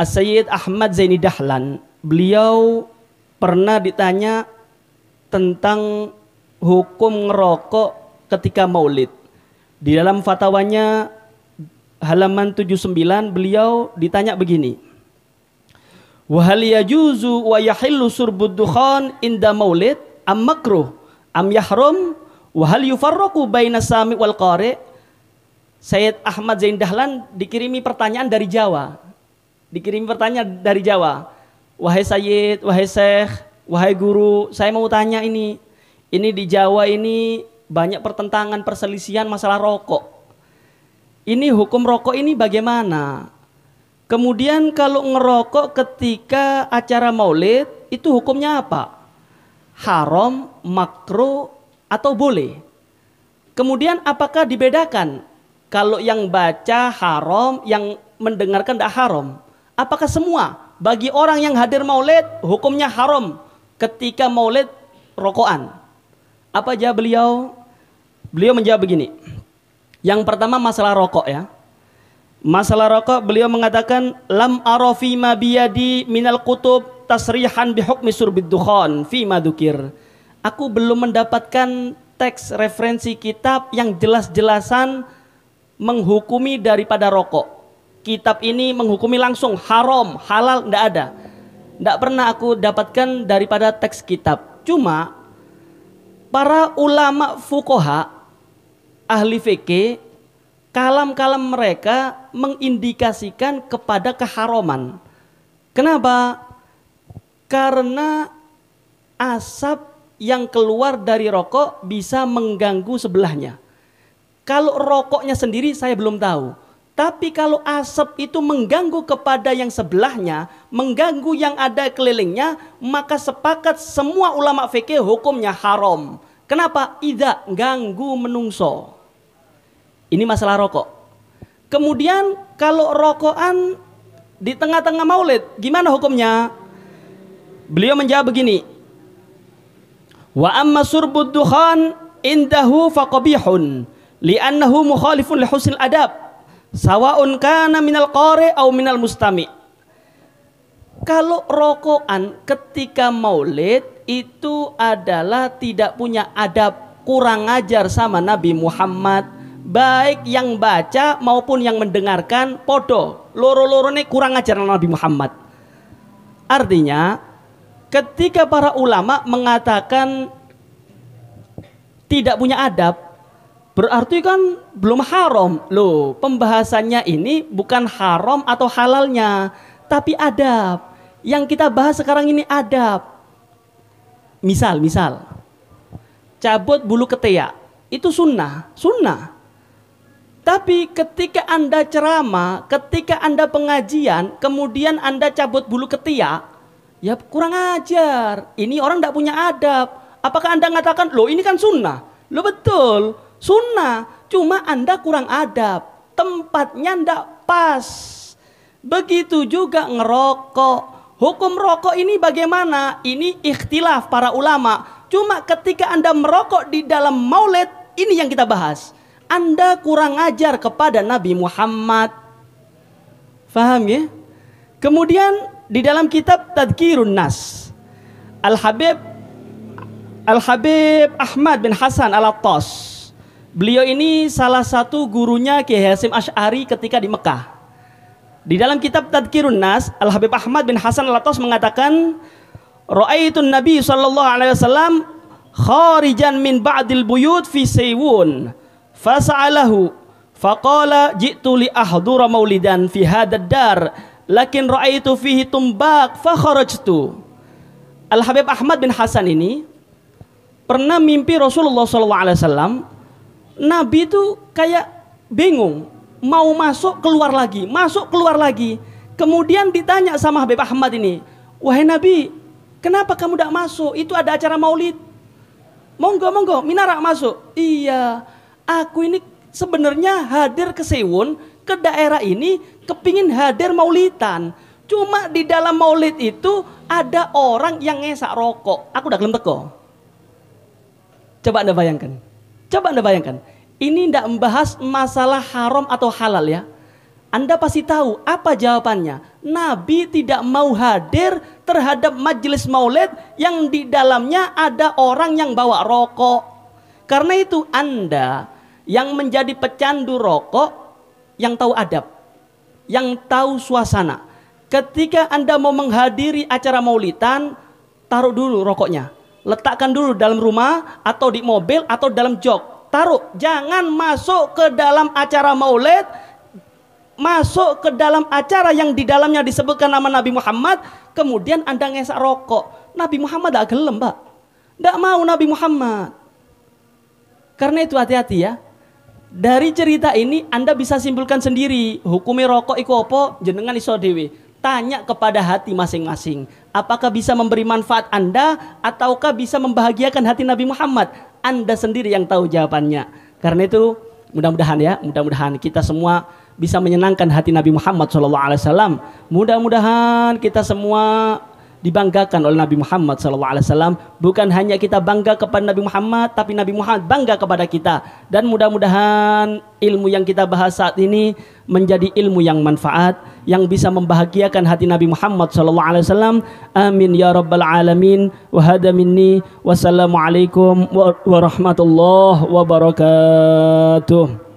As-Sayyid Ahmad Zaini Dahlan, beliau pernah ditanya tentang hukum ngerokok ketika maulid. Di dalam fatwanya halaman 79 beliau ditanya begini. Wa hal yajuzu wa yahillu surbud dukhan inda maulid am makruh am yahrum Wahal yufarroku baina sami wal qari. Sayyid Ahmad Zain Dahlan dikirimi pertanyaan dari Jawa. Dikirimi pertanyaan dari Jawa. Wahai Sayyid, wahai Syekh, wahai guru, saya mau tanya ini. Ini di Jawa ini banyak pertentangan, perselisihan masalah rokok. Ini hukum rokok ini bagaimana? Kemudian kalau ngerokok ketika acara maulid itu hukumnya apa? Haram, makruh, atau boleh. Kemudian apakah dibedakan kalau yang baca haram, yang mendengarkan tidak haram? Apakah semua bagi orang yang hadir maulid hukumnya haram ketika maulid rokoan Apa aja beliau? Beliau menjawab begini. Yang pertama masalah rokok ya. Masalah rokok beliau mengatakan lam arofi ma biyadi minal kutub tasrihan bihukmi surbid dukhan fi madukir aku belum mendapatkan teks referensi kitab yang jelas-jelasan menghukumi daripada rokok. Kitab ini menghukumi langsung haram, halal, tidak ada. Tidak pernah aku dapatkan daripada teks kitab. Cuma para ulama fukoha, ahli fikih, kalam-kalam mereka mengindikasikan kepada keharoman. Kenapa? Karena asap yang keluar dari rokok bisa mengganggu sebelahnya. Kalau rokoknya sendiri saya belum tahu. Tapi kalau asap itu mengganggu kepada yang sebelahnya, mengganggu yang ada kelilingnya, maka sepakat semua ulama fikih hukumnya haram. Kenapa? Tidak ganggu menungso. Ini masalah rokok. Kemudian kalau rokokan di tengah-tengah maulid, gimana hukumnya? Beliau menjawab begini, Wa amma surbud dukhan indahu faqabihun li'annahu mukhalifun li husnil adab sawa'un kana minal qari au minal mustami. Kalau rokokan ketika maulid itu adalah tidak punya adab kurang ajar sama Nabi Muhammad baik yang baca maupun yang mendengarkan podo loro-loro kurang ajar sama Nabi Muhammad artinya Ketika para ulama mengatakan tidak punya adab, berarti kan belum haram. Loh, pembahasannya ini bukan haram atau halalnya, tapi adab. Yang kita bahas sekarang ini adab. Misal, misal, cabut bulu ketiak itu sunnah, sunnah. Tapi ketika Anda ceramah, ketika Anda pengajian, kemudian Anda cabut bulu ketiak, Ya kurang ajar. Ini orang tidak punya adab. Apakah Anda mengatakan, loh ini kan sunnah? Lo betul, sunnah. Cuma Anda kurang adab. Tempatnya tidak pas. Begitu juga ngerokok. Hukum rokok ini bagaimana? Ini ikhtilaf para ulama. Cuma ketika Anda merokok di dalam maulid, ini yang kita bahas. Anda kurang ajar kepada Nabi Muhammad. Faham ya? Kemudian di dalam kitab Tadkirun Nas Al-Habib Al-Habib Ahmad bin Hasan Al-Attas Beliau ini salah satu gurunya Kiai Hasim Ash'ari ketika di Mekah Di dalam kitab Tadkirun Nas Al-Habib Ahmad bin Hasan Al-Attas mengatakan "Ra'aitu Nabi sallallahu alaihi wasallam kharijan min ba'dil buyut fi saywun fas'alahu faqala ji'tu li ahdura maulidan fi hadad dar lakin ra'aitu fihi tumbak fa kharajtu. Al Habib Ahmad bin Hasan ini pernah mimpi Rasulullah SAW Nabi itu kayak bingung mau masuk keluar lagi masuk keluar lagi kemudian ditanya sama Habib Ahmad ini wahai Nabi kenapa kamu tidak masuk itu ada acara maulid monggo monggo minarak masuk iya aku ini sebenarnya hadir ke Sewon, ke daerah ini kepingin hadir maulitan. Cuma di dalam maulid itu ada orang yang ngesak rokok. Aku udah gelem teko. Coba Anda bayangkan. Coba Anda bayangkan. Ini tidak membahas masalah haram atau halal ya. Anda pasti tahu apa jawabannya. Nabi tidak mau hadir terhadap majelis maulid yang di dalamnya ada orang yang bawa rokok. Karena itu Anda yang menjadi pecandu rokok yang tahu adab, yang tahu suasana. Ketika Anda mau menghadiri acara maulitan, taruh dulu rokoknya. Letakkan dulu dalam rumah atau di mobil atau dalam jok. Taruh, jangan masuk ke dalam acara maulid masuk ke dalam acara yang di dalamnya disebutkan nama Nabi Muhammad, kemudian Anda ngesak rokok. Nabi Muhammad tidak gelem, Pak. Tidak mau Nabi Muhammad. Karena itu hati-hati ya. Dari cerita ini Anda bisa simpulkan sendiri hukumnya rokok iku opo jenengan iso dewi. Tanya kepada hati masing-masing. Apakah bisa memberi manfaat Anda ataukah bisa membahagiakan hati Nabi Muhammad? Anda sendiri yang tahu jawabannya. Karena itu mudah-mudahan ya, mudah-mudahan kita semua bisa menyenangkan hati Nabi Muhammad SAW. Mudah-mudahan kita semua dibanggakan oleh Nabi Muhammad SAW. Bukan hanya kita bangga kepada Nabi Muhammad, tapi Nabi Muhammad bangga kepada kita. Dan mudah-mudahan ilmu yang kita bahas saat ini menjadi ilmu yang manfaat, yang bisa membahagiakan hati Nabi Muhammad SAW. Amin ya rabbal alamin. Wahada minni. Wassalamualaikum warahmatullahi wabarakatuh.